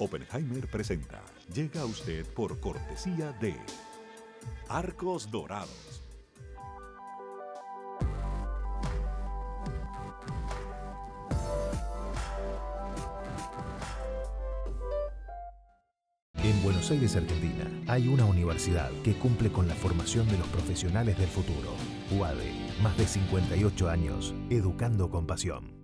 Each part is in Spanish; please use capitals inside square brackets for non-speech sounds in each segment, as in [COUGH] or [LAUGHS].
Oppenheimer presenta. Llega a usted por cortesía de Arcos Dorados. En Buenos Aires, Argentina, hay una universidad que cumple con la formación de los profesionales del futuro. UADE, más de 58 años, educando con pasión.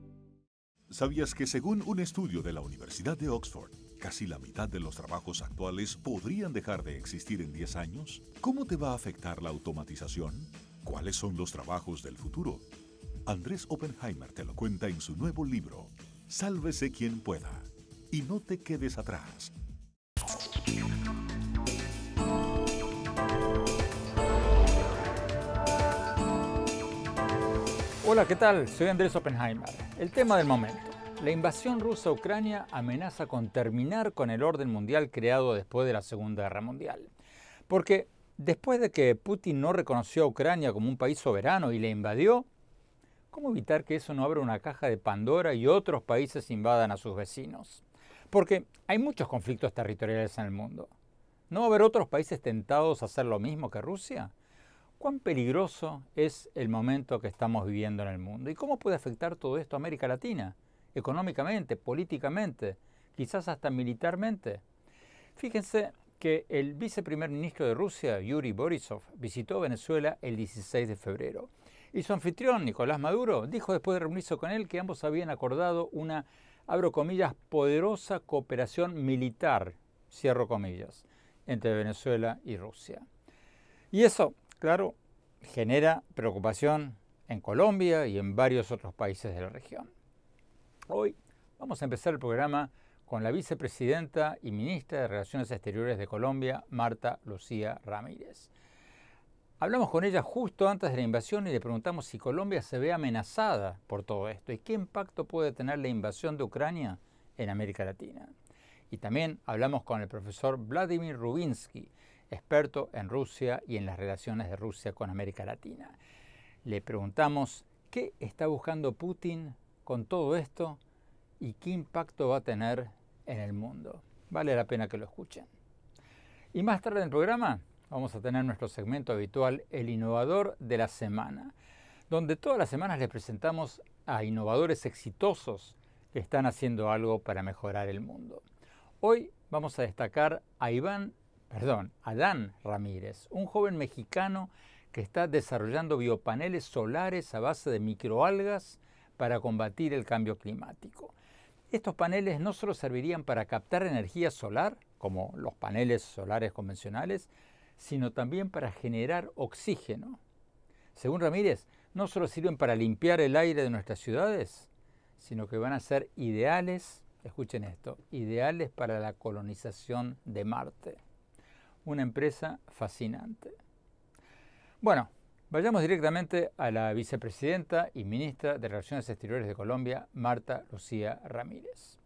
¿Sabías que según un estudio de la Universidad de Oxford, casi la mitad de los trabajos actuales podrían dejar de existir en 10 años? ¿Cómo te va a afectar la automatización? ¿Cuáles son los trabajos del futuro? Andrés Oppenheimer te lo cuenta en su nuevo libro, Sálvese quien pueda, y no te quedes atrás. Hola, ¿qué tal? Soy Andrés Oppenheimer. El tema del momento. La invasión rusa a Ucrania amenaza con terminar con el orden mundial creado después de la Segunda Guerra Mundial. Porque después de que Putin no reconoció a Ucrania como un país soberano y le invadió, ¿cómo evitar que eso no abra una caja de Pandora y otros países invadan a sus vecinos? Porque hay muchos conflictos territoriales en el mundo. ¿No va a haber otros países tentados a hacer lo mismo que Rusia? ¿Cuán peligroso es el momento que estamos viviendo en el mundo? ¿Y cómo puede afectar todo esto a América Latina? económicamente, políticamente, quizás hasta militarmente. Fíjense que el viceprimer ministro de Rusia, Yuri Borisov, visitó Venezuela el 16 de febrero. Y su anfitrión, Nicolás Maduro, dijo después de reunirse con él que ambos habían acordado una, abro comillas, poderosa cooperación militar, cierro comillas, entre Venezuela y Rusia. Y eso, claro, genera preocupación en Colombia y en varios otros países de la región. Hoy vamos a empezar el programa con la vicepresidenta y ministra de Relaciones Exteriores de Colombia, Marta Lucía Ramírez. Hablamos con ella justo antes de la invasión y le preguntamos si Colombia se ve amenazada por todo esto y qué impacto puede tener la invasión de Ucrania en América Latina. Y también hablamos con el profesor Vladimir Rubinsky, experto en Rusia y en las relaciones de Rusia con América Latina. Le preguntamos qué está buscando Putin con todo esto y qué impacto va a tener en el mundo. Vale la pena que lo escuchen. Y más tarde en el programa vamos a tener nuestro segmento habitual, el innovador de la semana, donde todas las semanas les presentamos a innovadores exitosos que están haciendo algo para mejorar el mundo. Hoy vamos a destacar a Iván, perdón, a Dan Ramírez, un joven mexicano que está desarrollando biopaneles solares a base de microalgas para combatir el cambio climático. Estos paneles no solo servirían para captar energía solar, como los paneles solares convencionales, sino también para generar oxígeno. Según Ramírez, no solo sirven para limpiar el aire de nuestras ciudades, sino que van a ser ideales, escuchen esto, ideales para la colonización de Marte. Una empresa fascinante. Bueno, Vayamos directamente a la vicepresidenta y ministra de Relaciones Exteriores de Colombia, Marta Lucía Ramírez.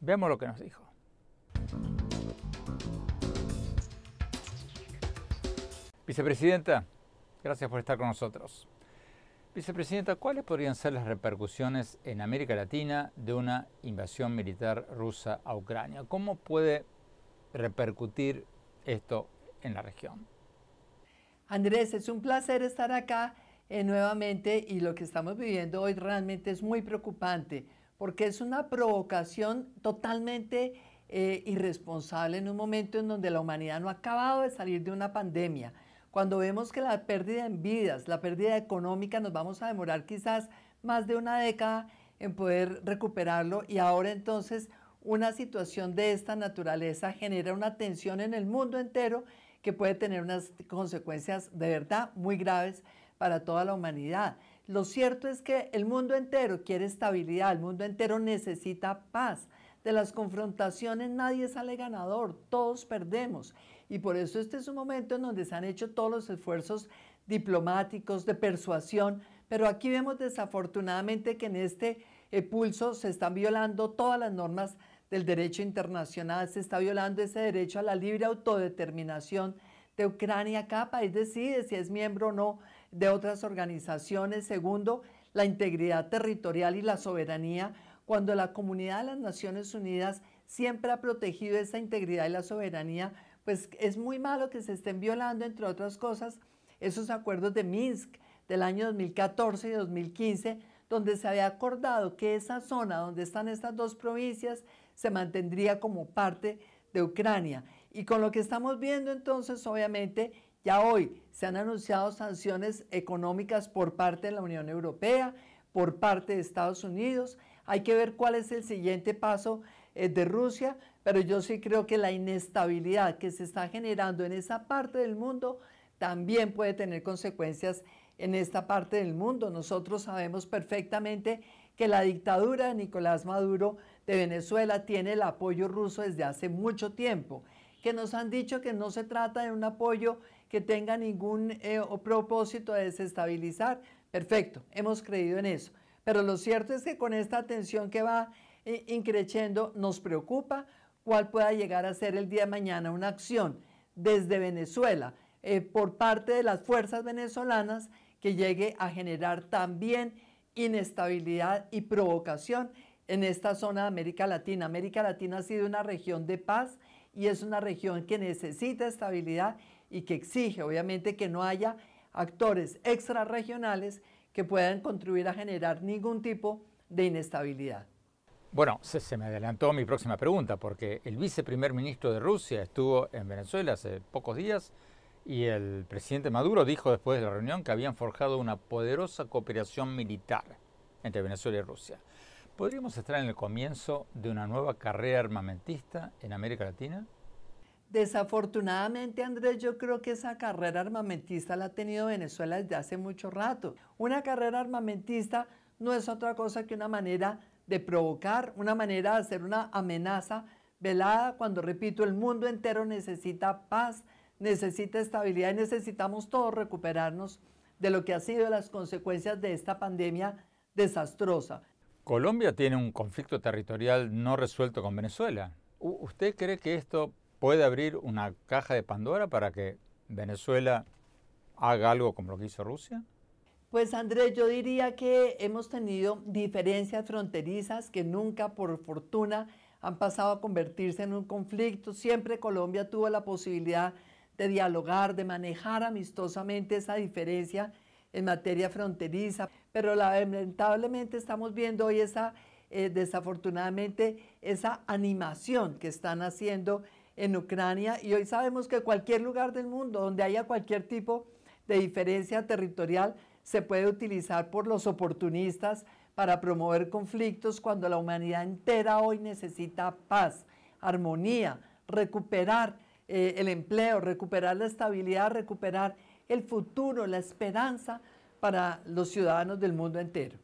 Veamos lo que nos dijo. Vicepresidenta, gracias por estar con nosotros. Vicepresidenta, ¿cuáles podrían ser las repercusiones en América Latina de una invasión militar rusa a Ucrania? ¿Cómo puede repercutir esto en la región? Andrés, es un placer estar acá eh, nuevamente y lo que estamos viviendo hoy realmente es muy preocupante porque es una provocación totalmente eh, irresponsable en un momento en donde la humanidad no ha acabado de salir de una pandemia. Cuando vemos que la pérdida en vidas, la pérdida económica, nos vamos a demorar quizás más de una década en poder recuperarlo y ahora entonces una situación de esta naturaleza genera una tensión en el mundo entero que puede tener unas consecuencias de verdad muy graves para toda la humanidad. Lo cierto es que el mundo entero quiere estabilidad, el mundo entero necesita paz. De las confrontaciones nadie sale ganador, todos perdemos. Y por eso este es un momento en donde se han hecho todos los esfuerzos diplomáticos, de persuasión, pero aquí vemos desafortunadamente que en este eh, pulso se están violando todas las normas del derecho internacional, se está violando ese derecho a la libre autodeterminación de Ucrania. Cada país decide si es miembro o no de otras organizaciones. Segundo, la integridad territorial y la soberanía, cuando la comunidad de las Naciones Unidas siempre ha protegido esa integridad y la soberanía, pues es muy malo que se estén violando, entre otras cosas, esos acuerdos de Minsk del año 2014 y 2015, donde se había acordado que esa zona donde están estas dos provincias se mantendría como parte de Ucrania. Y con lo que estamos viendo entonces, obviamente, ya hoy se han anunciado sanciones económicas por parte de la Unión Europea, por parte de Estados Unidos. Hay que ver cuál es el siguiente paso eh, de Rusia, pero yo sí creo que la inestabilidad que se está generando en esa parte del mundo también puede tener consecuencias en esta parte del mundo. Nosotros sabemos perfectamente que la dictadura de Nicolás Maduro de Venezuela tiene el apoyo ruso desde hace mucho tiempo, que nos han dicho que no se trata de un apoyo que tenga ningún eh, propósito de desestabilizar. Perfecto, hemos creído en eso. Pero lo cierto es que con esta tensión que va eh, increciendo nos preocupa cuál pueda llegar a ser el día de mañana una acción desde Venezuela eh, por parte de las fuerzas venezolanas que llegue a generar también inestabilidad y provocación en esta zona de América Latina. América Latina ha sido una región de paz y es una región que necesita estabilidad y que exige, obviamente, que no haya actores extrarregionales que puedan contribuir a generar ningún tipo de inestabilidad. Bueno, se, me adelantó mi próxima pregunta, porque el viceprimer ministro de Rusia estuvo en Venezuela hace pocos días y el presidente Maduro dijo después de la reunión que habían forjado una poderosa cooperación militar entre Venezuela y Rusia. ¿Podríamos estar en el comienzo de una nueva carrera armamentista en América Latina? Desafortunadamente, Andrés, yo creo que esa carrera armamentista la ha tenido Venezuela desde hace mucho rato. Una carrera armamentista no es otra cosa que una manera de provocar, una manera de hacer una amenaza velada cuando, repito, el mundo entero necesita paz, necesita estabilidad y necesitamos todos recuperarnos de lo que han sido las consecuencias de esta pandemia desastrosa. Colombia tiene un conflicto territorial no resuelto con Venezuela. ¿Usted cree que esto puede abrir una caja de Pandora para que Venezuela haga algo como lo que hizo Rusia? Pues Andrés, yo diría que hemos tenido diferencias fronterizas que nunca, por fortuna, han pasado a convertirse en un conflicto. Siempre Colombia tuvo la posibilidad de dialogar, de manejar amistosamente esa diferencia en materia fronteriza, pero lamentablemente estamos viendo hoy esa, eh, desafortunadamente, esa animación que están haciendo en Ucrania y hoy sabemos que cualquier lugar del mundo donde haya cualquier tipo de diferencia territorial se puede utilizar por los oportunistas para promover conflictos cuando la humanidad entera hoy necesita paz, armonía, recuperar eh, el empleo, recuperar la estabilidad, recuperar el futuro, la esperanza para los ciudadanos del mundo entero.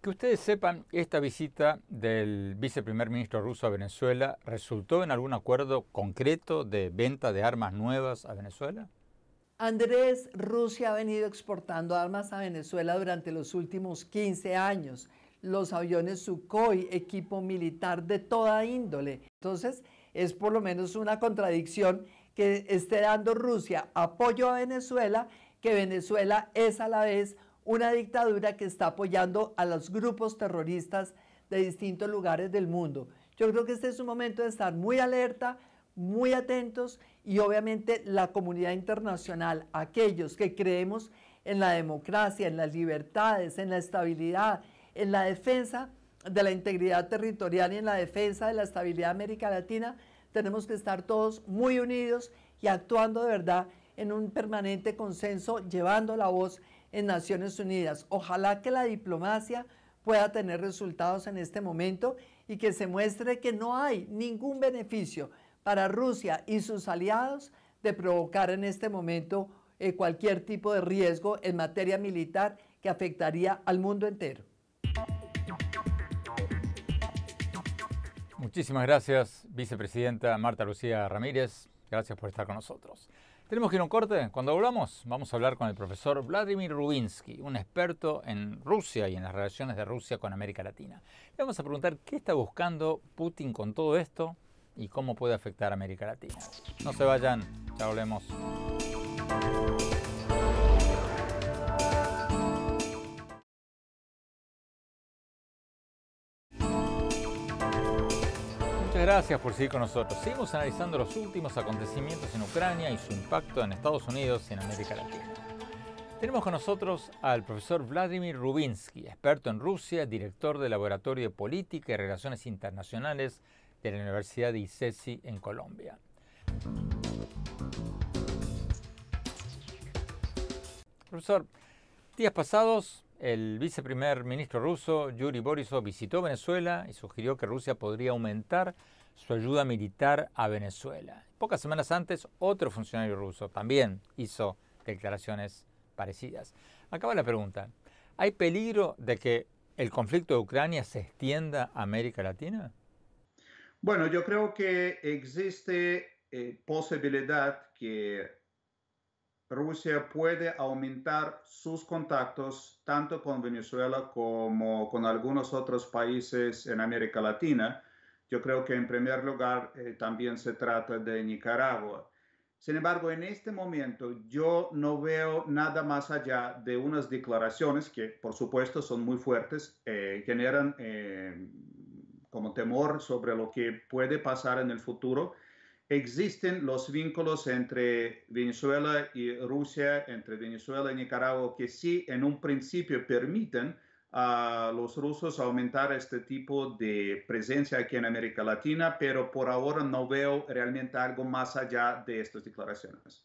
Que ustedes sepan, esta visita del viceprimer ministro ruso a Venezuela resultó en algún acuerdo concreto de venta de armas nuevas a Venezuela? Andrés, Rusia ha venido exportando armas a Venezuela durante los últimos 15 años. Los aviones Sukhoi, equipo militar de toda índole. Entonces, es por lo menos una contradicción que esté dando Rusia apoyo a Venezuela, que Venezuela es a la vez una dictadura que está apoyando a los grupos terroristas de distintos lugares del mundo. Yo creo que este es un momento de estar muy alerta, muy atentos y obviamente la comunidad internacional, aquellos que creemos en la democracia, en las libertades, en la estabilidad, en la defensa de la integridad territorial y en la defensa de la estabilidad de América Latina, tenemos que estar todos muy unidos y actuando de verdad en un permanente consenso, llevando la voz en Naciones Unidas. Ojalá que la diplomacia pueda tener resultados en este momento y que se muestre que no hay ningún beneficio para Rusia y sus aliados de provocar en este momento eh, cualquier tipo de riesgo en materia militar que afectaría al mundo entero. Muchísimas gracias, vicepresidenta Marta Lucía Ramírez. Gracias por estar con nosotros. Tenemos que ir a un corte. Cuando hablamos, vamos a hablar con el profesor Vladimir Rubinsky, un experto en Rusia y en las relaciones de Rusia con América Latina. Le vamos a preguntar qué está buscando Putin con todo esto y cómo puede afectar a América Latina. No se vayan, ya volvemos. Muchas gracias por seguir con nosotros. Seguimos analizando los últimos acontecimientos en Ucrania y su impacto en Estados Unidos y en América Latina. Tenemos con nosotros al profesor Vladimir Rubinsky, experto en Rusia, director del Laboratorio de Política y Relaciones Internacionales de la Universidad de ICESI en Colombia. Profesor, días pasados el viceprimer ministro ruso, Yuri Borisov, visitó Venezuela y sugirió que Rusia podría aumentar su ayuda militar a Venezuela. Pocas semanas antes, otro funcionario ruso también hizo declaraciones parecidas. Acaba la pregunta. ¿Hay peligro de que el conflicto de Ucrania se extienda a América Latina? Bueno, yo creo que existe eh, posibilidad que Rusia puede aumentar sus contactos tanto con Venezuela como con algunos otros países en América Latina. Yo creo que en primer lugar eh, también se trata de Nicaragua. Sin embargo, en este momento yo no veo nada más allá de unas declaraciones que, por supuesto, son muy fuertes, eh, generan eh, como temor sobre lo que puede pasar en el futuro existen los vínculos entre Venezuela y Rusia, entre Venezuela y Nicaragua, que sí en un principio permiten a los rusos aumentar este tipo de presencia aquí en América Latina, pero por ahora no veo realmente algo más allá de estas declaraciones.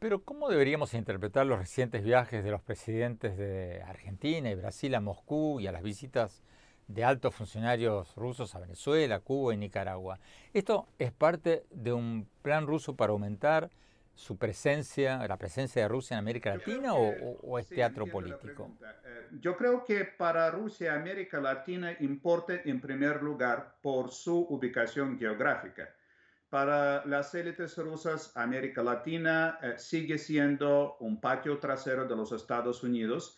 Pero ¿cómo deberíamos interpretar los recientes viajes de los presidentes de Argentina y Brasil a Moscú y a las visitas de altos funcionarios rusos a Venezuela, Cuba y Nicaragua. Esto es parte de un plan ruso para aumentar su presencia, la presencia de Rusia en América Latina o, es teatro político? Eh, yo creo que para Rusia América Latina importa en primer lugar por su ubicación geográfica. Para las élites rusas, América Latina eh, sigue siendo un patio trasero de los Estados Unidos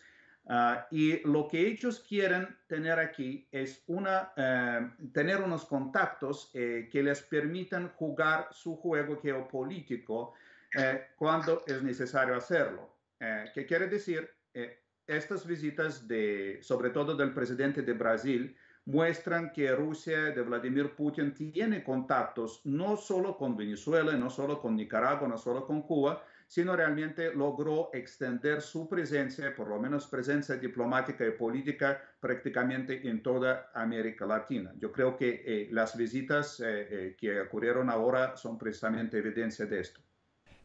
Ah, y lo que ellos quieren tener aquí es una, eh, tener unos contactos eh, que les permitan jugar su juego geopolítico eh, cuando es necesario hacerlo. ¿Qué quiere decir? estas visitas, de, sobre todo del presidente de Brasil, muestran que Rusia de Vladimir Putin tiene contactos no solo con Venezuela, no solo con Nicaragua, no solo con Cuba, sino realmente logró extender su presencia, por lo menos presencia diplomática y política, prácticamente en toda América Latina. Yo creo que eh, las visitas eh, eh, que ocurrieron ahora son precisamente evidencia de esto.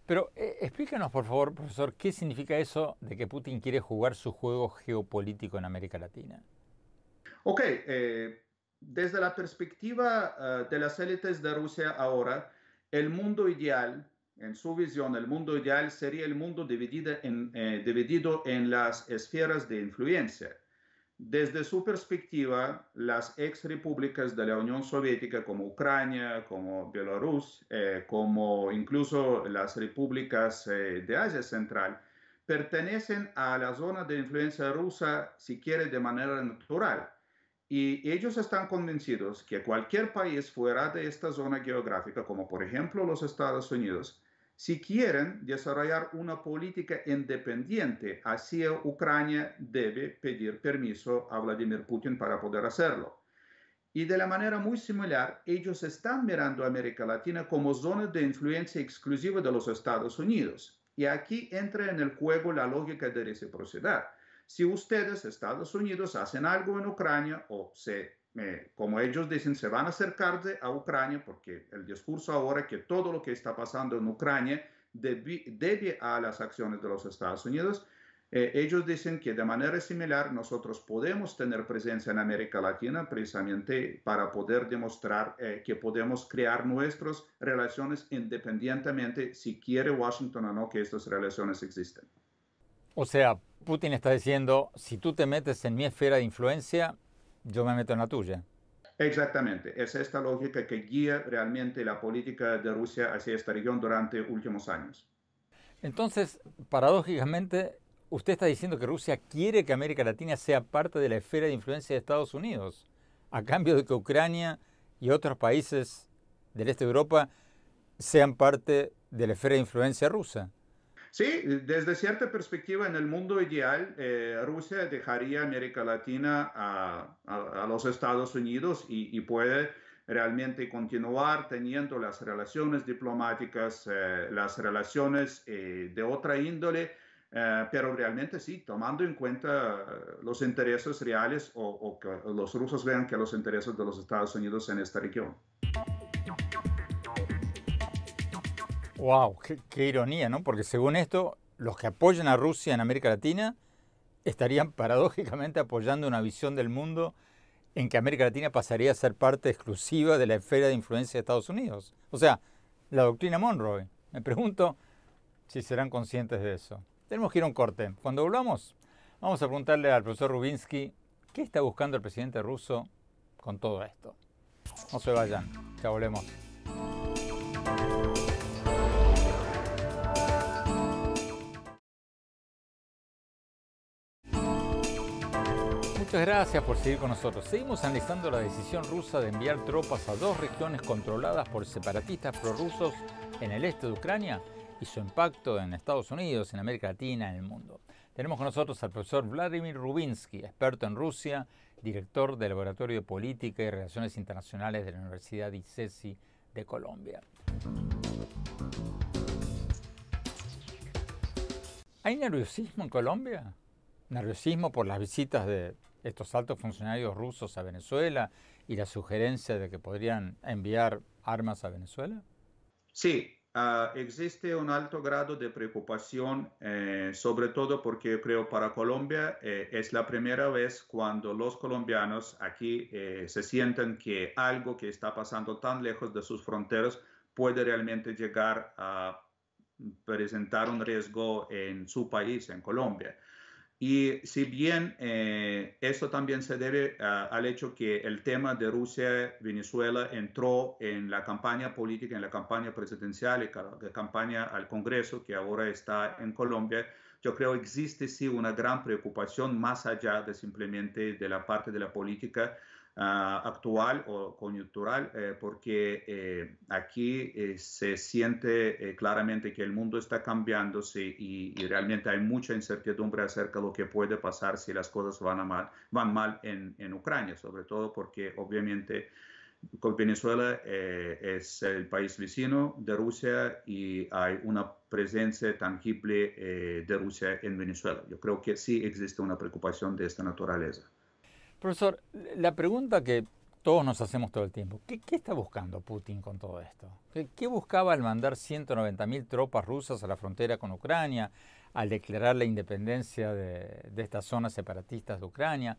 Pero explícanos, por favor, profesor, qué significa eso de que Putin quiere jugar su juego geopolítico en América Latina. Ok, desde la perspectiva de las élites de Rusia ahora, el mundo ideal en su visión, el mundo ideal sería el mundo dividido en, eh, dividido en las esferas de influencia. Desde su perspectiva, las ex repúblicas de la Unión Soviética, como Ucrania, como Bielorrusia, eh, como incluso las repúblicas eh, de Asia Central, pertenecen a la zona de influencia rusa, si quiere, de manera natural y ellos están convencidos que cualquier país fuera de esta zona geográfica, como por ejemplo los Estados Unidos, si quieren desarrollar una política independiente hacia Ucrania, debe pedir permiso a Vladimir Putin para poder hacerlo. Y de la manera muy similar, ellos están mirando a América Latina como zona de influencia exclusiva de los Estados Unidos. Y aquí entra en el juego la lógica de reciprocidad si ustedes, Estados Unidos, hacen algo en Ucrania o se, eh, como ellos dicen, se van a acercar a Ucrania, porque el discurso ahora es que todo lo que está pasando en Ucrania debe, a las acciones de los Estados Unidos, eh, ellos dicen que de manera similar nosotros podemos tener presencia en América Latina precisamente para poder demostrar eh, que podemos crear nuestras relaciones independientemente si quiere Washington o no que estas relaciones existen. O sea, Putin está diciendo, si tú te metes en mi esfera de influencia, yo me meto en la tuya. Exactamente, es esta lógica que guía realmente la política de Rusia hacia esta región durante últimos años. Entonces, paradójicamente, usted está diciendo que Rusia quiere que América Latina sea parte de la esfera de influencia de Estados Unidos, a cambio de que Ucrania y otros países del este de Europa sean parte de la esfera de influencia rusa. Sí, desde cierta perspectiva, en el mundo ideal, eh, Rusia dejaría América Latina a, los Estados Unidos y, puede realmente continuar teniendo las relaciones diplomáticas, eh, las relaciones eh, de otra índole, pero realmente sí, tomando en cuenta los intereses reales o, o que los rusos vean que los intereses de los Estados Unidos en esta región. ¡Wow! Qué, ironía, ¿no? Porque según esto, los que apoyan a Rusia en América Latina estarían [LAUGHS] paradójicamente apoyando una visión del mundo en que América Latina pasaría a ser parte exclusiva de la esfera de influencia de Estados Unidos. O sea, la doctrina Monroe. Me pregunto si serán conscientes de eso. Tenemos que ir a un corte. Cuando volvamos, vamos a preguntarle al profesor Rubinsky qué está buscando el presidente ruso con todo esto. No se vayan, ya volvemos. Muchas gracias por seguir con nosotros. Seguimos analizando la decisión rusa de enviar tropas a dos regiones controladas por separatistas prorrusos en el este de Ucrania y su impacto en Estados Unidos, en América Latina, en el mundo. Tenemos con nosotros al profesor Vladimir Rubinsky, experto en Rusia, director del Laboratorio de Política y Relaciones Internacionales de la Universidad ICESI de Colombia. ¿Hay nerviosismo en Colombia? ¿Nerviosismo por las visitas de estos altos funcionarios rusos a Venezuela y la sugerencia de que podrían enviar armas a Venezuela? Sí, ah, existe un alto grado de preocupación, eh, sobre todo porque creo para Colombia eh, es la primera vez cuando los colombianos aquí eh, se sienten que algo que está pasando tan lejos de sus fronteras puede realmente llegar a presentar un riesgo en su país, en Colombia. Y si bien eh, eso también se debe ah, al hecho que el tema de Rusia-Venezuela entró en la campaña política, en la campaña presidencial y la campaña al Congreso que ahora está en Colombia, yo creo que existe sí una gran preocupación más allá de simplemente de la parte de la política Ah, actual o coyuntural, eh, porque eh, aquí eh, se siente claramente que el mundo está cambiándose y, realmente hay mucha incertidumbre acerca de lo que puede pasar si las cosas van, mal, van mal en, en Ucrania, sobre todo porque obviamente Venezuela es el país vecino de Rusia y hay una presencia tangible de Rusia en Venezuela. Yo creo que sí existe una preocupación de esta naturaleza. Profesor, la pregunta que todos nos hacemos todo el tiempo, ¿qué, está buscando Putin con todo esto? ¿Qué, buscaba al mandar 190.000 tropas rusas a la frontera con Ucrania, al declarar la independencia de, estas zonas separatistas de Ucrania?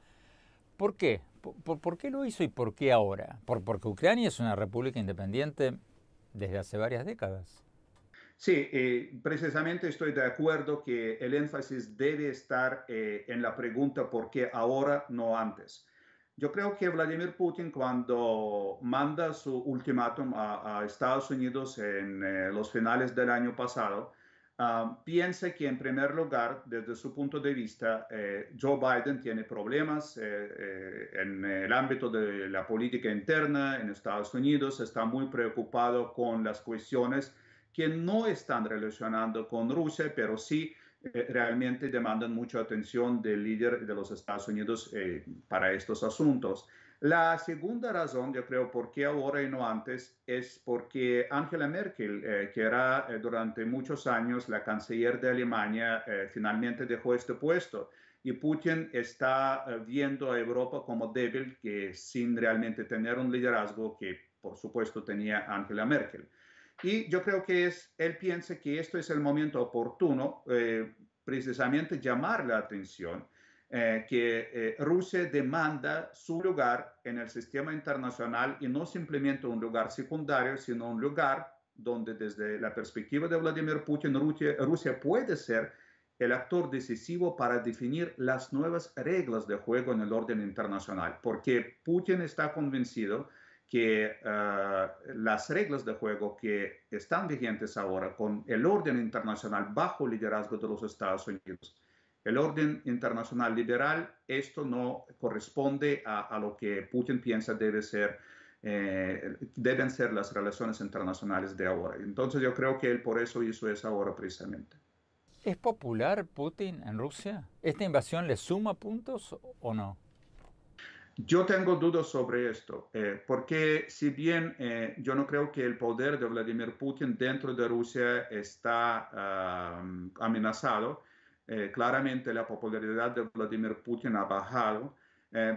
¿Por qué? ¿Por, qué lo hizo y por qué ahora? porque Ucrania es una república independiente desde hace varias décadas. Sí, eh, precisamente estoy de acuerdo que el énfasis debe estar eh, en la pregunta por qué ahora, no antes. Yo creo que Vladimir Putin cuando manda su ultimátum a, Estados Unidos en eh, los finales del año pasado, ah, piensa que en primer lugar, desde su punto de vista, Joe Biden tiene problemas en el ámbito de la política interna en Estados Unidos, está muy preocupado con las cuestiones que no están relacionando con Rusia, pero sí eh, realmente demandan mucha atención del líder de los Estados Unidos eh, para estos asuntos. La segunda razón, yo creo, por qué ahora y no antes, es porque Angela Merkel, eh, que era durante muchos años la canciller de Alemania, finalmente dejó este puesto. Y Putin está viendo a Europa como débil, que sin realmente tener un liderazgo que, por supuesto, tenía Angela Merkel. Y yo creo que es, él piensa que esto es el momento oportuno, eh, precisamente llamar la atención, eh, que eh, Rusia demanda su lugar en el sistema internacional y no simplemente un lugar secundario, sino un lugar donde desde la perspectiva de Vladimir Putin, Rusia puede ser el actor decisivo para definir las nuevas reglas de juego en el orden internacional, porque Putin está convencido que ah, las reglas de juego que están vigentes ahora con el orden internacional bajo liderazgo de los Estados Unidos, el orden internacional liberal, esto no corresponde a, lo que Putin piensa debe ser, eh, deben ser las relaciones internacionales de ahora. Entonces yo creo que él por eso hizo eso ahora precisamente. ¿Es popular Putin en Rusia? ¿Esta invasión le suma puntos o no? Yo tengo dudas sobre esto, eh, porque si bien eh, yo no creo que el poder de Vladimir Putin dentro de Rusia está amenazado, eh, claramente la popularidad de Vladimir Putin ha bajado,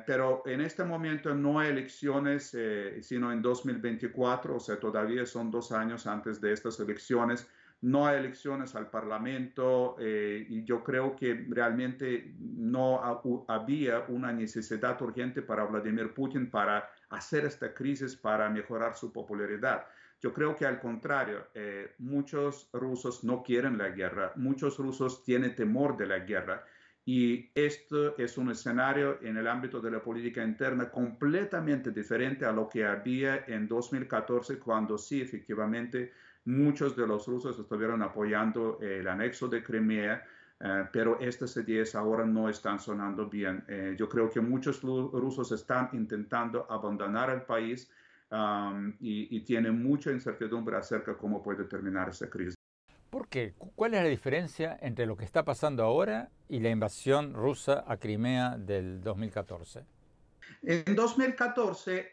pero en este momento no hay elecciones, sino en 2024, o sea, todavía son dos años antes de estas elecciones no hay elecciones al Parlamento eh, y yo creo que realmente no había una necesidad urgente para Vladimir Putin para hacer esta crisis, para mejorar su popularidad. Yo creo que al contrario, eh, muchos rusos no quieren la guerra, muchos rusos tienen temor de la guerra y esto es un escenario en el ámbito de la política interna completamente diferente a lo que había en 2014 cuando sí efectivamente Muchos de los rusos estuvieron apoyando el anexo de Crimea, eh, pero estas ideas ahora no están sonando bien. Eh, yo creo que muchos rusos están intentando abandonar el país um, y, tienen mucha incertidumbre acerca de cómo puede terminar esa crisis. ¿Por qué? ¿Cuál es la diferencia entre lo que está pasando ahora y la invasión rusa a Crimea del 2014? En 2014,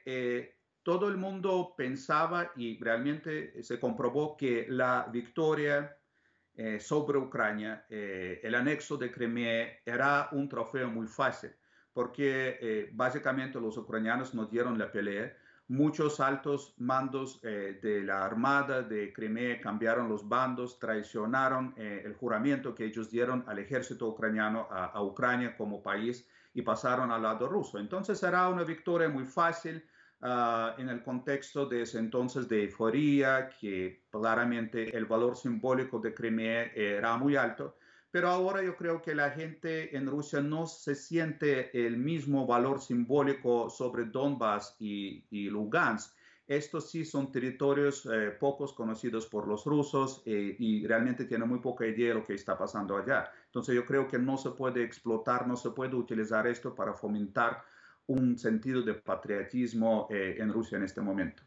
todo el mundo pensaba y realmente eh, se comprobó que la victoria eh, sobre Ucrania, eh, el anexo de Crimea, era un trofeo muy fácil, porque básicamente los ucranianos no dieron la pelea. Muchos altos mandos de la Armada de Crimea cambiaron los bandos, traicionaron el juramento que ellos dieron al ejército ucraniano, a, a Ucrania como país, y pasaron al lado ruso. Entonces era una victoria muy fácil Ah, en el contexto de ese entonces de euforia que claramente el valor simbólico de Crimea eh, era muy alto, pero ahora yo creo que la gente en Rusia no se siente el mismo valor simbólico sobre Donbass y, Lugansk. Estos sí son territorios eh, pocos conocidos por los rusos eh, y realmente tienen muy poca idea de lo que está pasando allá. Entonces yo creo que no se puede explotar, no se puede utilizar esto para fomentar un sentido de patriotismo eh, en Rusia en este momento.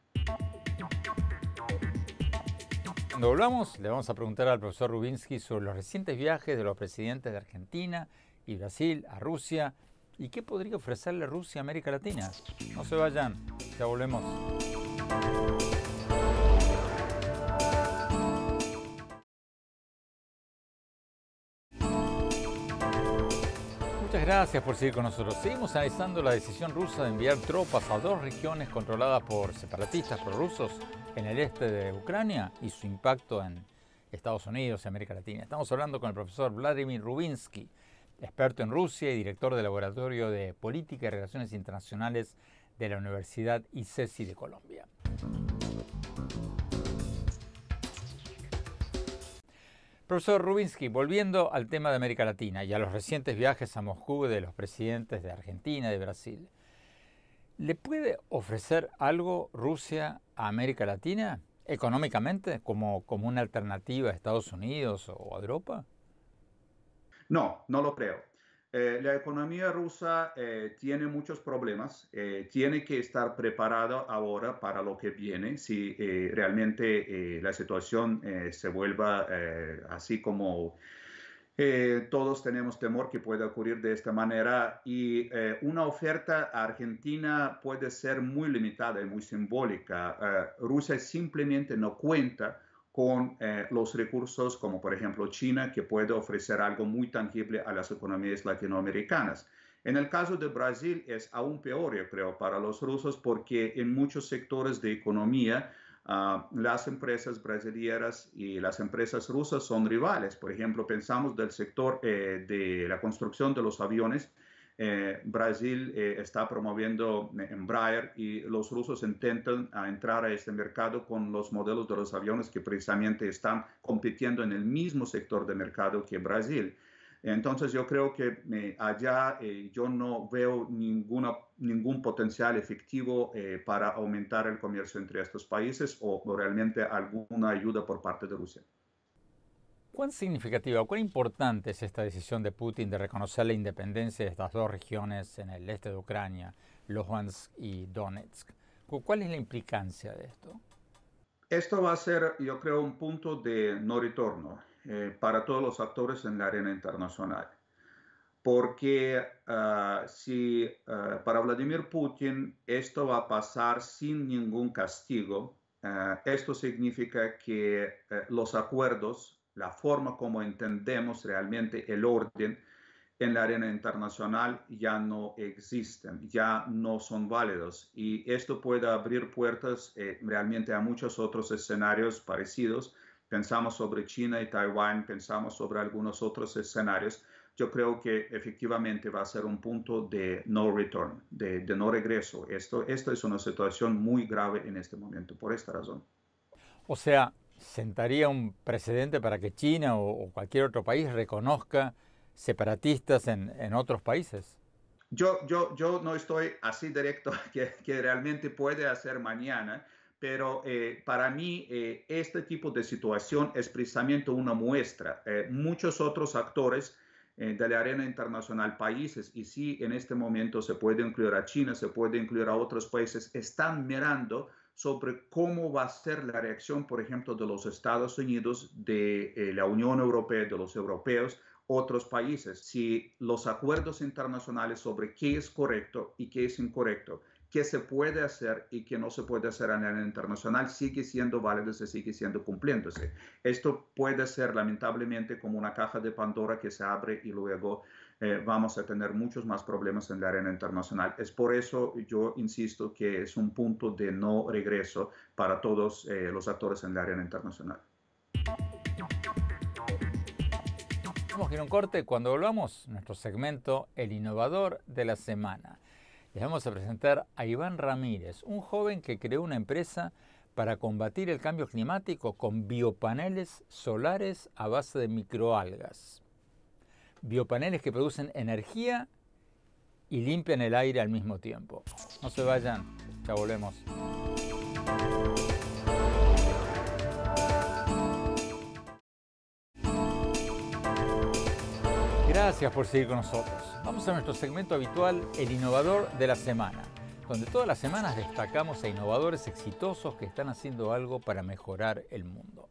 Cuando volvamos, le vamos a preguntar al profesor Rubinsky sobre los recientes viajes de los presidentes de Argentina y Brasil a Rusia y qué podría ofrecerle Rusia a América Latina. No se vayan, ya volvemos. Muchas gracias por seguir con nosotros. Seguimos analizando la decisión rusa de enviar tropas a dos regiones controladas por separatistas prorrusos en el este de Ucrania y su impacto en Estados Unidos y América Latina. Estamos hablando con el profesor Vladimir Rubinsky, experto en Rusia y director del Laboratorio de Política y Relaciones Internacionales de la Universidad ICESI e de Colombia. Profesor Rubinsky, volviendo al tema de América Latina y a los recientes viajes a Moscú de los presidentes de Argentina y de Brasil, ¿le puede ofrecer algo Rusia a América Latina económicamente como, como una alternativa a Estados Unidos o a Europa? No, no lo creo. Eh, la economía rusa eh, tiene muchos problemas, eh, tiene que estar preparada ahora para lo que viene, si realmente la situación se vuelva así como todos tenemos temor que pueda ocurrir de esta manera y una oferta a Argentina puede ser muy limitada y muy simbólica. Rusia simplemente no cuenta con eh, los recursos como por ejemplo China, que puede ofrecer algo muy tangible a las economías latinoamericanas. En el caso de Brasil es aún peor, yo creo, para los rusos porque en muchos sectores de economía ah, las empresas brasileras y las empresas rusas son rivales. Por ejemplo, pensamos del sector eh, de la construcción de los aviones eh, Brasil eh, está promoviendo eh, Embraer y los rusos intentan ah, entrar a este mercado con los modelos de los aviones que precisamente están compitiendo en el mismo sector de mercado que Brasil. Entonces yo creo que allá yo no veo ningún potencial efectivo para aumentar el comercio entre estos países o realmente alguna ayuda por parte de Rusia. ¿Cuán significativa o cuán importante es esta decisión de Putin de reconocer la independencia de estas dos regiones en el este de Ucrania, Luhansk y Donetsk? ¿Cuál es la implicancia de esto? Esto va a ser, yo creo, un punto de no retorno eh, para todos los actores en la arena internacional. Porque ah, si ah, para Vladimir Putin esto va a pasar sin ningún castigo, ah, esto significa que eh, los acuerdos la forma como entendemos realmente el orden en la arena internacional ya no existen, ya no son válidos. Y esto puede abrir puertas eh, realmente a muchos otros escenarios parecidos. Pensamos sobre China y Taiwán, pensamos sobre algunos otros escenarios. Yo creo que efectivamente va a ser un punto de no return, de, no regreso. Esto, esto es una situación muy grave en este momento, por esta razón. O sea, sentaría un precedente para que China o, cualquier otro país reconozca separatistas en, otros países. Yo, yo, yo, no estoy así directo [LAUGHS] que, realmente puede hacer mañana, pero eh, para mí eh, este tipo de situación es precisamente una muestra. Eh, muchos otros actores de la arena internacional, países, y sí, en este momento se puede incluir a China, se puede incluir a otros países, están mirando sobre cómo va a ser la reacción, por ejemplo, de los Estados Unidos, de eh, la Unión Europea, de los europeos, otros países, si los acuerdos internacionales sobre qué es correcto y qué es incorrecto, qué se puede hacer y qué no se puede hacer a nivel internacional, sigue siendo válidos y sigue siendo cumpliéndose. Esto puede ser lamentablemente como una caja de Pandora que se abre y luego eh, vamos a tener muchos más problemas en la arena internacional. Es por eso yo insisto que es un punto de no regreso para todos eh, los actores en la arena internacional. Vamos a ir a un corte cuando volvamos nuestro segmento El Innovador de la Semana. Les vamos a presentar a Iván Ramírez, un joven que creó una empresa para combatir el cambio climático con biopaneles solares a base de microalgas biopaneles que producen energía y limpian el aire al mismo tiempo. No se vayan, ya volvemos. Gracias por seguir con nosotros. Vamos a nuestro segmento habitual, el innovador de la semana, donde todas las semanas destacamos a innovadores exitosos que están haciendo algo para mejorar el mundo.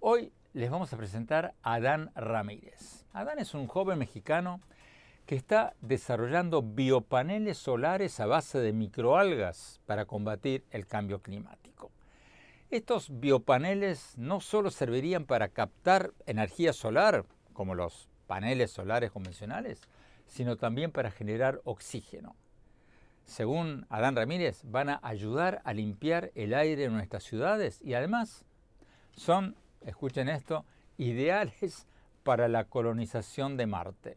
Hoy les vamos a presentar a Adán Ramírez. Adán es un joven mexicano que está desarrollando biopaneles solares a base de microalgas para combatir el cambio climático. Estos biopaneles no solo servirían para captar energía solar, como los paneles solares convencionales, sino también para generar oxígeno. Según Adán Ramírez, van a ayudar a limpiar el aire en nuestras ciudades y además son escuchen esto, ideales para la colonización de Marte.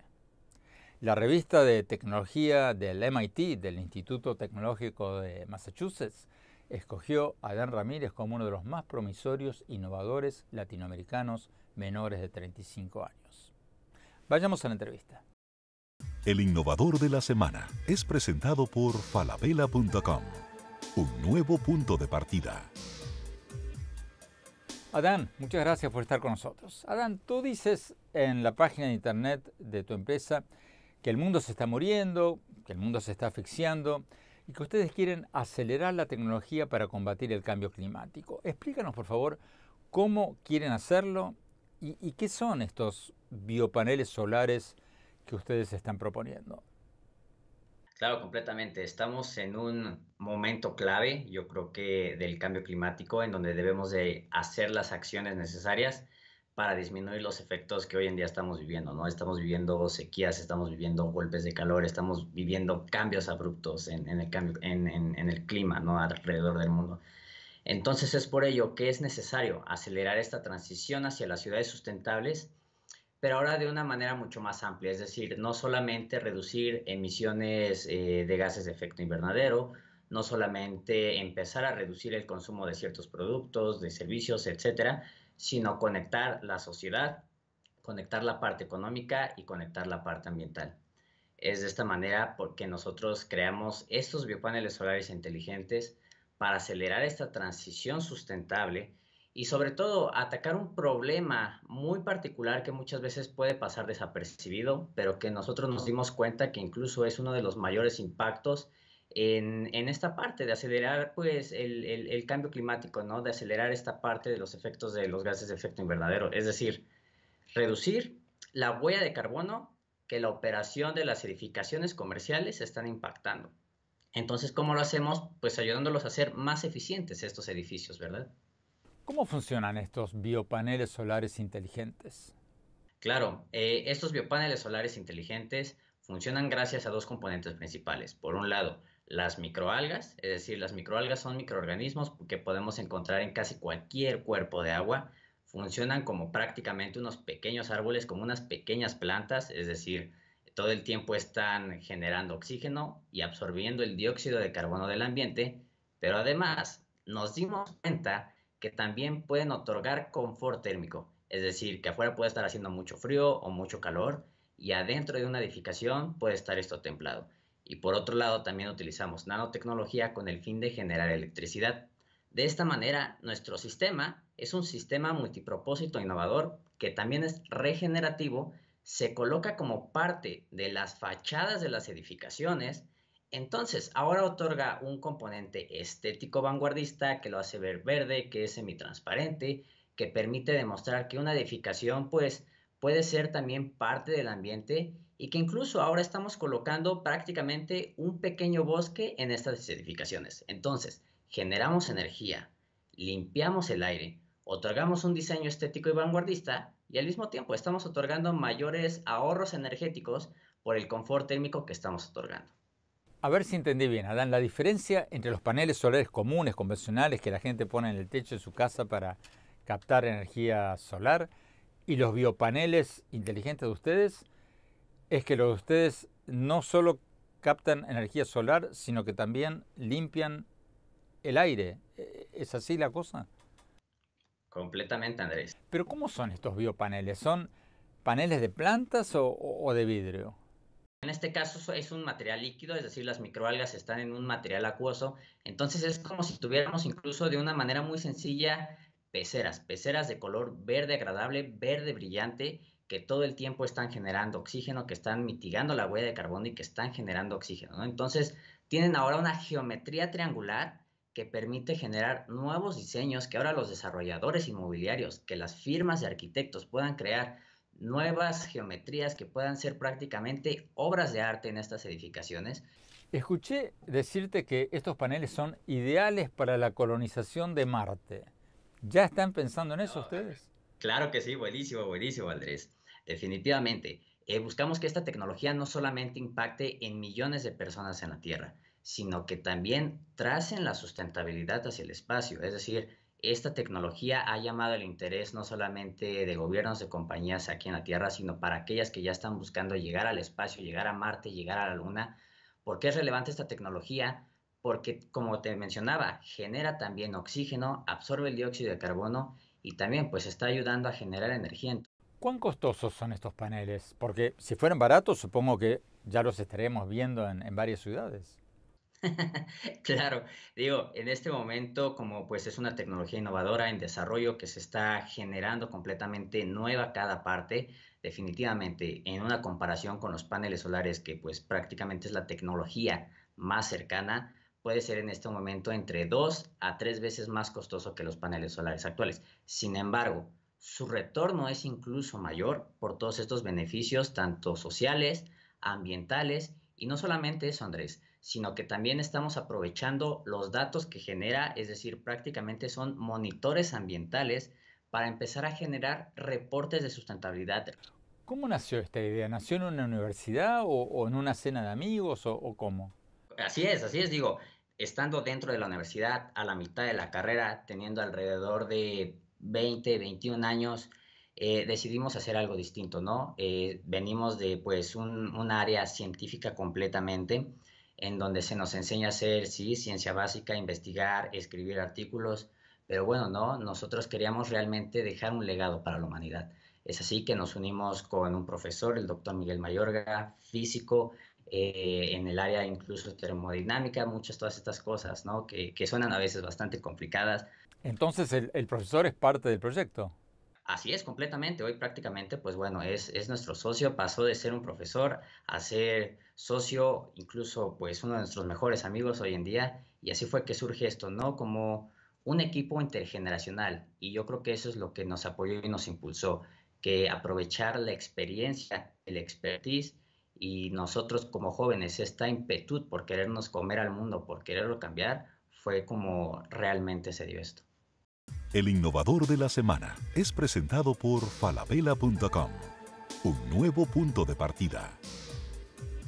La revista de tecnología del MIT, del Instituto Tecnológico de Massachusetts, escogió a Dan Ramírez como uno de los más promisorios innovadores latinoamericanos menores de 35 años. Vayamos a la entrevista. El innovador de la semana es presentado por falabella.com, un nuevo punto de partida. Adán, muchas gracias por estar con nosotros. Adán, tú dices en la página de internet de tu empresa que el mundo se está muriendo, que el mundo se está asfixiando y que ustedes quieren acelerar la tecnología para combatir el cambio climático. Explícanos, por favor, cómo quieren hacerlo y, qué son estos biopaneles solares que ustedes están proponiendo. Claro, completamente. Estamos en un momento clave, yo creo que del cambio climático, en donde debemos de hacer las acciones necesarias para disminuir los efectos que hoy en día estamos viviendo, ¿no? Estamos viviendo sequías, estamos viviendo golpes de calor, estamos viviendo cambios abruptos en, el, en, el clima, ¿no? Alrededor del mundo. Entonces es por ello que es necesario acelerar esta transición hacia las ciudades sustentables pero ahora de una manera mucho más amplia, es decir, no solamente reducir emisiones eh, de gases de efecto invernadero, no solamente empezar a reducir el consumo de ciertos productos, de servicios, etcétera, sino conectar la sociedad, conectar la parte económica y conectar la parte ambiental. Es de esta manera porque nosotros creamos estos biopaneles solares inteligentes para acelerar esta transición sustentable y sobre todo atacar un problema muy particular que muchas veces puede pasar desapercibido, pero que nosotros nos dimos cuenta que incluso es uno de los mayores impactos en, esta parte de acelerar pues el, cambio climático, ¿no? De acelerar esta parte de los efectos de los gases de efecto invernadero, es decir, reducir la huella de carbono que la operación de las edificaciones comerciales están impactando. Entonces, ¿cómo lo hacemos? Pues ayudándolos a ser más eficientes estos edificios, ¿verdad? ¿Cómo funcionan estos biopaneles solares inteligentes? Claro, eh, estos biopaneles solares inteligentes funcionan gracias a dos componentes principales. Por un lado, las microalgas, es decir, las microalgas son microorganismos que podemos encontrar en casi cualquier cuerpo de agua. Funcionan como prácticamente unos pequeños árboles, como unas pequeñas plantas, es decir, todo el tiempo están generando oxígeno y absorbiendo el dióxido de carbono del ambiente, pero además nos dimos cuenta que también pueden otorgar confort térmico, es decir, que afuera puede estar haciendo mucho frío o mucho calor y adentro de una edificación puede estar esto templado. Y por otro lado, también utilizamos nanotecnología con el fin de generar electricidad. De esta manera, nuestro sistema es un sistema multipropósito innovador que también es regenerativo, se coloca como parte de las fachadas de las edificaciones, entonces, ahora otorga un componente estético vanguardista que lo hace ver verde, que es semitransparente, que permite demostrar que una edificación pues puede ser también parte del ambiente y que incluso ahora estamos colocando prácticamente un pequeño bosque en estas edificaciones. Entonces, generamos energía, limpiamos el aire, otorgamos un diseño estético y vanguardista y al mismo tiempo estamos otorgando mayores ahorros energéticos por el confort térmico que estamos otorgando. A ver si entendí bien, Adán, la diferencia entre los paneles solares comunes, convencionales, que la gente pone en el techo de su casa para captar energía solar, y los biopaneles inteligentes de ustedes, es que los de ustedes no solo captan energía solar, sino que también limpian el aire. ¿E-, ¿Es así la cosa? Completamente, Andrés. Pero ¿cómo son estos biopaneles? ¿Son paneles de plantas o, o de vidrio? En este caso es un material líquido, es decir, las microalgas están en un material acuoso. Entonces es como si tuviéramos incluso de una manera muy sencilla peceras, peceras de color verde agradable, verde brillante, que todo el tiempo están generando oxígeno, que están mitigando la huella de carbono y que están generando oxígeno. Entonces tienen ahora una geometría triangular que permite generar nuevos diseños que ahora los desarrolladores inmobiliarios, que las firmas de arquitectos puedan crear nuevas geometrías que puedan ser prácticamente obras de arte en estas edificaciones. Escuché decirte que estos paneles son ideales para la colonización de Marte. ¿Ya están pensando en eso ah, ustedes? Claro que sí, buenísimo, buenísimo, Andrés. Definitivamente. Eh, buscamos que esta tecnología no solamente impacte en millones de personas en la Tierra, sino que también tracen la sustentabilidad hacia el espacio, es decir, esta tecnología ha llamado el interés no solamente de gobiernos, de compañías aquí en la Tierra, sino para aquellas que ya están buscando llegar al espacio, llegar a Marte, llegar a la Luna. ¿Por qué es relevante esta tecnología? Porque, como te mencionaba, genera también oxígeno, absorbe el dióxido de carbono y también pues está ayudando a generar energía. ¿Cuán costosos son estos paneles? Porque si fueran baratos, supongo que ya los estaremos viendo en varias ciudades. [LAUGHS] claro, digo, en este momento, como pues es una tecnología innovadora en desarrollo que se está generando completamente nueva cada parte, definitivamente en una comparación con los paneles solares, que pues prácticamente es la tecnología más cercana, puede ser en este momento entre dos a tres veces más costoso que los paneles solares actuales. Sin embargo, su retorno es incluso mayor por todos estos beneficios, tanto sociales, ambientales, y no solamente eso, Andrés, sino que también estamos aprovechando los datos que genera, es decir, prácticamente son monitores ambientales para empezar a generar reportes de sustentabilidad. ¿Cómo nació esta idea? ¿Nació en una universidad o, en una cena de amigos o, o cómo? Así es, así es, digo, estando dentro de la universidad a la mitad de la carrera, teniendo alrededor de 20, 21 años, eh, decidimos hacer algo distinto, ¿no? Eh, venimos de pues un área científica completamente en donde se nos enseña a hacer, sí, ciencia básica, investigar, escribir artículos, pero bueno, no, nosotros queríamos realmente dejar un legado para la humanidad. Es así que nos unimos con un profesor, el doctor Miguel Mayorga, físico, eh, en el área incluso termodinámica, muchas todas estas cosas, ¿no? Que, suenan a veces bastante complicadas. Entonces, el profesor es parte del proyecto. Así es, completamente. Hoy prácticamente, pues bueno, es, nuestro socio. Pasó de ser un profesor a ser socio, incluso pues uno de nuestros mejores amigos hoy en día. Y así fue que surge esto, ¿no? Como un equipo intergeneracional. Y yo creo que eso es lo que nos apoyó y nos impulsó, que aprovechar la experiencia, el expertise y nosotros como jóvenes, esta impetu por querernos comer al mundo, por quererlo cambiar, fue como realmente se dio esto. El innovador de la semana es presentado por falabella.com, un nuevo punto de partida.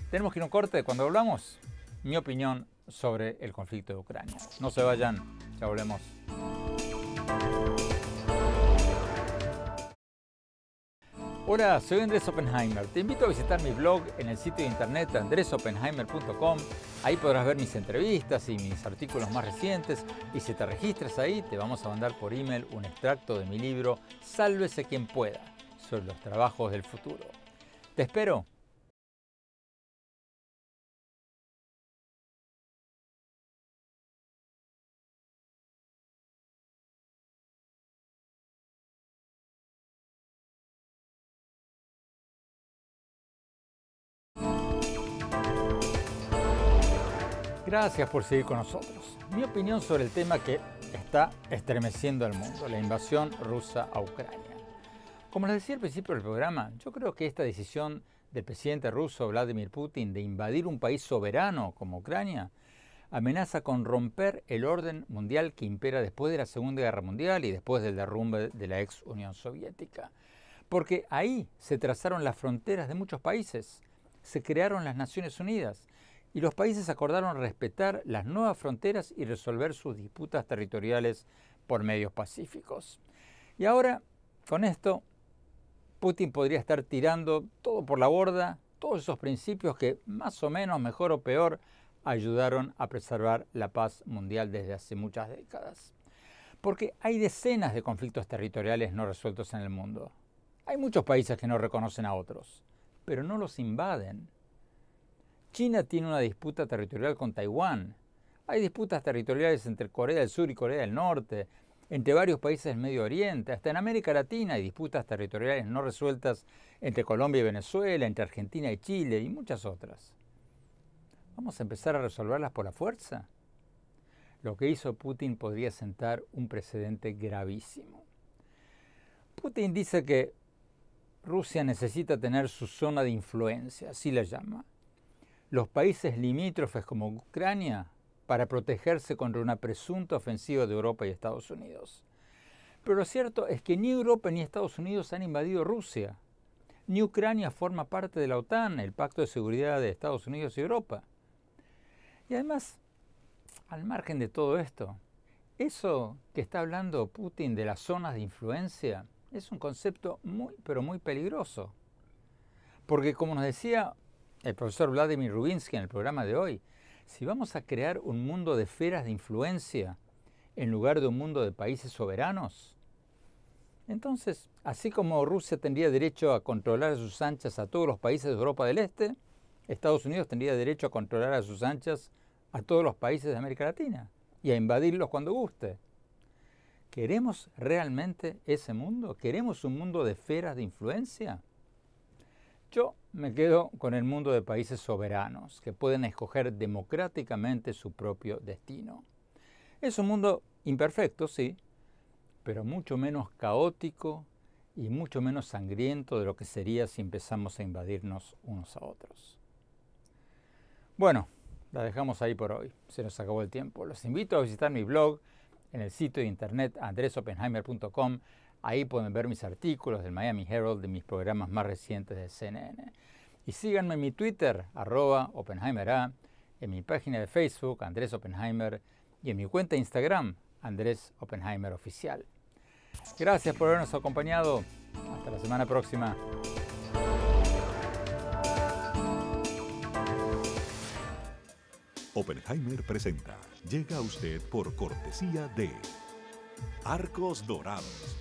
Tenemos que ir a un corte cuando hablamos mi opinión sobre el conflicto de Ucrania. No se vayan, ya volvemos. Hola, soy Andrés Oppenheimer. Te invito a visitar mi blog en el sitio de internet andresoppenheimer.com. Ahí podrás ver mis entrevistas y mis artículos más recientes. Y si te registras ahí, te vamos a mandar por email un extracto de mi libro Sálvese quien pueda, sobre los trabajos del futuro. Te espero. Gracias por seguir con nosotros. Mi opinión sobre el tema que está estremeciendo al mundo, la invasión rusa a Ucrania. Como les decía al principio del programa, yo creo que esta decisión del presidente ruso Vladimir Putin de invadir un país soberano como Ucrania amenaza con romper el orden mundial que impera después de la Segunda Guerra Mundial y después del derrumbe de la ex Unión Soviética. Porque ahí se trazaron las fronteras de muchos países, se crearon las Naciones Unidas, y los países acordaron respetar las nuevas fronteras y resolver sus disputas territoriales por medios pacíficos. Y ahora, con esto, Putin podría estar tirando todo por la borda, todos esos principios que, más o menos, mejor o peor, ayudaron a preservar la paz mundial desde hace muchas décadas. Porque hay decenas de conflictos territoriales no resueltos en el mundo. Hay muchos países que no reconocen a otros, pero no los invaden, China tiene una disputa territorial con Taiwán. Hay disputas territoriales entre Corea del Sur y Corea del Norte, entre varios países del Medio Oriente, hasta en América Latina hay disputas territoriales no resueltas entre Colombia y Venezuela, entre Argentina y Chile y muchas otras. ¿Vamos a empezar a resolverlas por la fuerza? Lo que hizo Putin podría sentar un precedente gravísimo. Putin dice que Rusia necesita tener su zona de influencia, así la llama, los países limítrofes como Ucrania para protegerse contra una presunta ofensiva de Europa y Estados Unidos. Pero lo cierto es que ni Europa ni Estados Unidos han invadido Rusia, ni Ucrania forma parte de la OTAN, el Pacto de Seguridad de Estados Unidos y Europa. Y además, al margen de todo esto, eso que está hablando Putin de las zonas de influencia es un concepto muy, pero muy peligroso. Porque como nos decía el profesor Vladimir Rubinsky en el programa de hoy, si vamos a crear un mundo de esferas de influencia en lugar de un mundo de países soberanos, entonces, así como Rusia tendría derecho a controlar a sus anchas a todos los países de Europa del Este, Estados Unidos tendría derecho a controlar a sus anchas a todos los países de América Latina y a invadirlos cuando guste. ¿Queremos realmente ese mundo? ¿Queremos un mundo de esferas de influencia? Yo me quedo con el mundo de países soberanos que pueden escoger democráticamente su propio destino. Es un mundo imperfecto, sí, pero mucho menos caótico y mucho menos sangriento de lo que sería si empezamos a invadirnos unos a otros. Bueno, la dejamos ahí por hoy. Se nos acabó el tiempo. Los invito a visitar mi blog en el sitio de internet andresopenheimer.com Ahí pueden ver mis artículos del Miami Herald, de mis programas más recientes de CNN. Y síganme en mi Twitter, arroba OpenheimerA, en mi página de Facebook, Andrés Oppenheimer, y en mi cuenta Instagram, Andrés Oppenheimer Oficial. Gracias por habernos acompañado. Hasta la semana próxima. Oppenheimer presenta. Llega a usted por cortesía de Arcos Dorados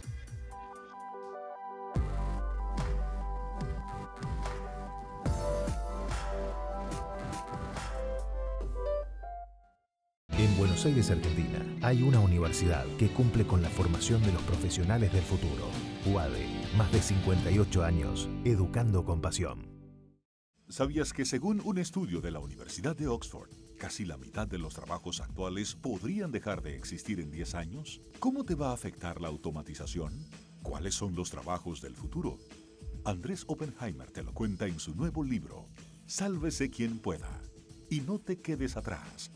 Buenos Aires, Argentina, hay una universidad que cumple con la formación de los profesionales del futuro. UADE, más de 58 años, educando con pasión. ¿Sabías que según un estudio de la Universidad de Oxford, casi la mitad de los trabajos actuales podrían dejar de existir en 10 años? ¿Cómo te va a afectar la automatización? ¿Cuáles son los trabajos del futuro? Andrés Oppenheimer te lo cuenta en su nuevo libro, Sálvese quien pueda. Y no te quedes atrás